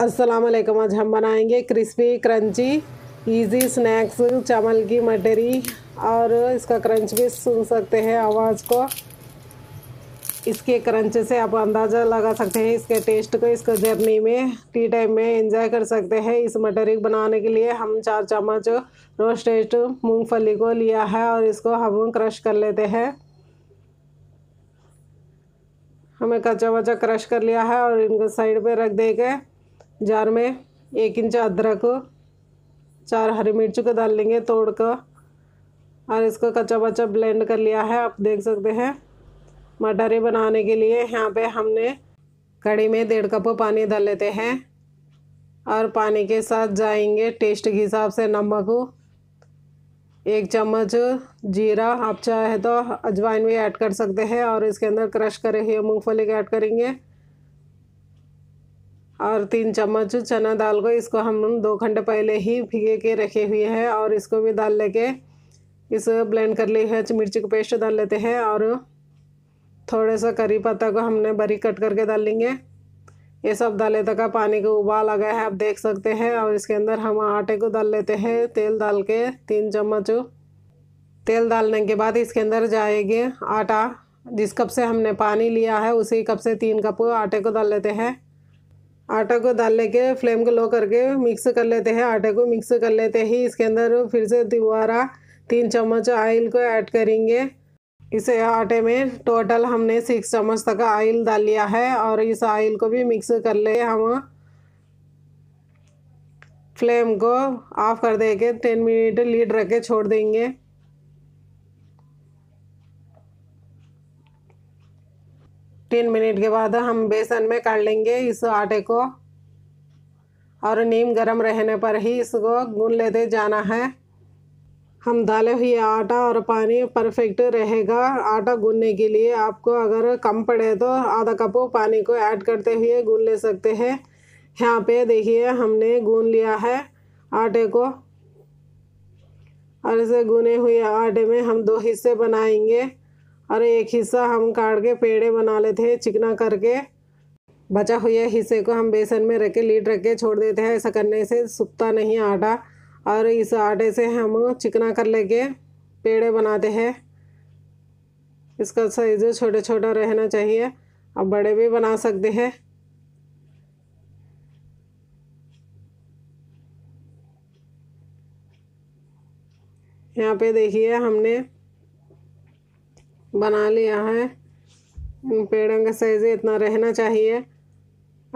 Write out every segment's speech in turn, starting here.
अस्सलाम वालेकुम आज हम बनाएंगे क्रिस्पी क्रंची इजी स्नैक्स चावल की मटरी और इसका क्रंच भी सुन सकते हैं आवाज़ को इसके क्रंच से आप अंदाज़ा लगा सकते हैं इसके टेस्ट को इसको जर्नी में टी टाइम में एंजॉय कर सकते हैं इस मटरी बनाने के लिए हम चार चम्मच रोस्टेड मूंगफली को लिया है और इसको हम क्रश कर लेते हैं हमें कच्चा वच्चा क्रश कर लिया है और इनको साइड पे रख देंगे जार में एक इंच अदरक चार हरी मिर्च को डाल लेंगे तोड़ कर और इसको कच्चा बच्चा ब्लेंड कर लिया है आप देख सकते हैं मटरी बनाने के लिए यहाँ पे हमने कड़ी में डेढ़ कप पानी डाल लेते हैं और पानी के साथ जाएंगे टेस्ट के हिसाब से नमक एक चम्मच जीरा आप चाहे तो अजवाइन भी ऐड कर सकते हैं और इसके अंदर क्रश करे हुए मूँगफली ऐड करेंगे और तीन चम्मच चना दाल को इसको हम दो घंटे पहले ही भिगे के रखे हुए हैं और इसको भी डाल लेके इस ब्लेंड कर ली है मिर्ची का पेस्ट डाल लेते हैं और थोड़ा सा करी पत्ता को हमने बरी कट करके डाल लेंगे ये सब डाले तक पानी को उबाल आ गया है आप देख सकते हैं और इसके अंदर हम आटे को डाल लेते हैं तेल डाल के तीन चम्मच तेल डालने के बाद इसके अंदर जाएंगे आटा जिस कप से हमने पानी लिया है उसी कप से तीन कप आटे को डाल लेते हैं आटा को डाल लेके फ्लेम को लो करके मिक्स कर लेते हैं आटे को मिक्स कर लेते ही इसके अंदर फिर से दोबारा तीन चम्मच ऑयल को ऐड करेंगे इसे आटे में टोटल हमने सिक्स चम्मच तक ऑयल डाल लिया है और इस ऑयल को भी मिक्स कर ले हम फ्लेम को ऑफ कर दे के टेन मिनट लीड रख के छोड़ देंगे तीन मिनट के बाद हम बेसन में कर लेंगे इस आटे को और नीम गरम रहने पर ही इसको गून लेते जाना है हम डाले हुए आटा और पानी परफेक्ट रहेगा आटा गूनने के लिए आपको अगर कम पड़े तो आधा कप पानी को ऐड करते हुए गून ले सकते हैं यहाँ पे देखिए हमने गून लिया है आटे को और इसे गूने हुए आटे में हम दो हिस्से बनाएंगे और एक हिस्सा हम काट के पेड़े बना लेते हैं चिकना करके बचा हुए हिस्से को हम बेसन में रख के लीड रख के छोड़ देते हैं ऐसा करने से सूखता नहीं आटा और इस आटे से हम चिकना कर लेके पेड़े बनाते हैं इसका साइज छोटा छोटा रहना चाहिए अब बड़े भी बना सकते हैं यहाँ पे देखिए हमने बना लिया है पेड़ों का साइज इतना रहना चाहिए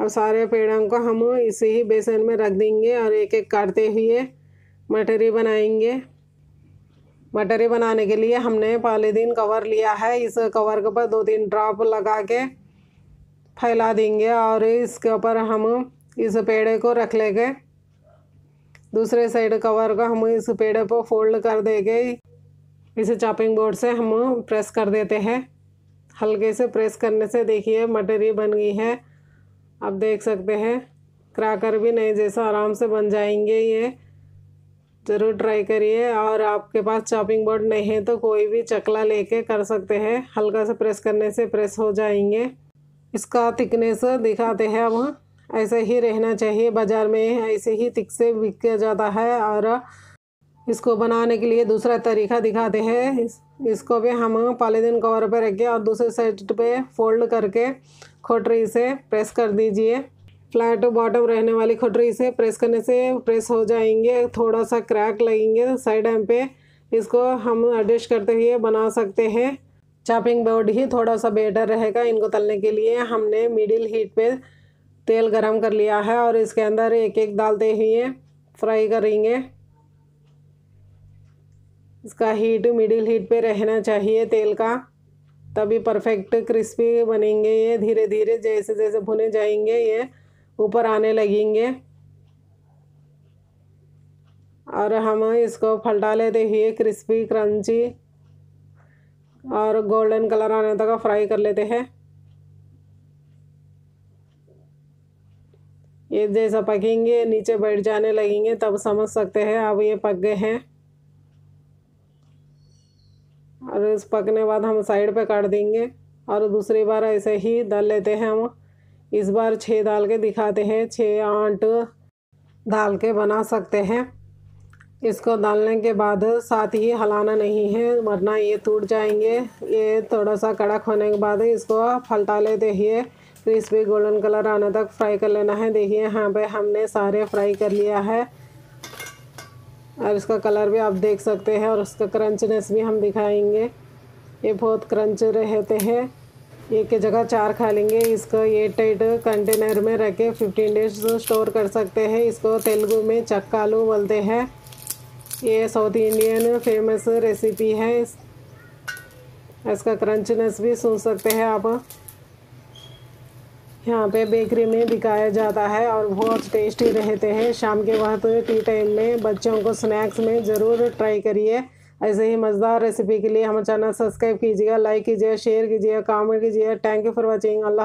अब सारे पेड़ों को हम इसी ही बेसन में रख देंगे और एक एक काटते हुए मटरी बनाएंगे मटरी बनाने के लिए हमने पॉलीथीन कवर लिया है इस कवर के ऊपर दो तीन ड्रॉप लगा के फैला देंगे और इसके ऊपर हम इस पेड़ को रख लेंगे दूसरे साइड कवर को हम इस पेड़ पर फोल्ड कर देंगे इसे चॉपिंग बोर्ड से हम प्रेस कर देते हैं हल्के से प्रेस करने से देखिए मटर बन गई है आप देख सकते हैं क्राकर भी नहीं जैसा आराम से बन जाएंगे ये ज़रूर ट्राई करिए और आपके पास चॉपिंग बोर्ड नहीं है तो कोई भी चकला लेके कर सकते हैं हल्का सा प्रेस करने से प्रेस हो जाएंगे इसका थिकनेस दिखाते हैं अब ऐसे ही रहना चाहिए बाज़ार में ऐसे ही थिक से बिका जाता है और इसको बनाने के लिए दूसरा तरीका दिखाते हैं इस, इसको भी हम पॉलीथीन कवर पर रख के और दूसरे साइड पे फोल्ड करके खोटरी से प्रेस कर दीजिए फ्लैट बॉटम रहने वाली खोटरी से प्रेस करने से प्रेस हो जाएंगे थोड़ा सा क्रैक लगेंगे साइड एम पे इसको हम एडजस्ट करते हुए बना सकते हैं चॉपिंग बोर्ड ही थोड़ा सा बेटर रहेगा इनको तलने के लिए हमने मिडिल हीट पे तेल गरम कर लिया है और इसके अंदर एक एक डालते हुए फ्राई करेंगे इसका हीट मिडिल हीट पे रहना चाहिए तेल का तभी परफेक्ट क्रिस्पी बनेंगे ये धीरे धीरे जैसे जैसे भुने जाएंगे ये ऊपर आने लगेंगे और हम इसको फलटा लेते हुए क्रिस्पी क्रंची और गोल्डन कलर आने तक फ्राई कर लेते हैं ये जैसा पकेंगे नीचे बैठ जाने लगेंगे तब समझ सकते हैं अब ये पक गए हैं और इस पकने बाद हम साइड पे काट देंगे और दूसरी बार ऐसे ही डाल लेते हैं हम इस बार छः दाल के दिखाते हैं छः आठ दाल के बना सकते हैं इसको डालने के बाद साथ ही हलाना नहीं है वरना ये टूट जाएंगे ये थोड़ा सा कड़क होने के बाद इसको फलटा लेते ही क्रिस्पी गोल्डन कलर आने तक फ्राई कर लेना है देखिए यहाँ पे हमने सारे फ्राई कर लिया है और इसका कलर भी आप देख सकते हैं और उसका क्रंचनेस भी हम दिखाएंगे ये बहुत क्रंच रहते हैं एक के जगह चार खा लेंगे इसको ये टाइट कंटेनर में रख के फिफ्टीन डेज स्टोर कर सकते हैं इसको तेलुगु में चक्कालू बोलते हैं ये साउथ इंडियन फेमस रेसिपी है इसका क्रंचनेस भी सुन सकते हैं आप यहाँ पे बेकरी में बिकाया जाता है और बहुत टेस्टी रहते हैं शाम के वक्त टी टाइम में बच्चों को स्नैक्स में ज़रूर ट्राई करिए ऐसे ही मज़ेदार रेसिपी के लिए हमारे चैनल सब्सक्राइब कीजिएगा लाइक कीजिएगा शेयर कीजिएगा कमेंट कीजिएगा thank you for watching Allah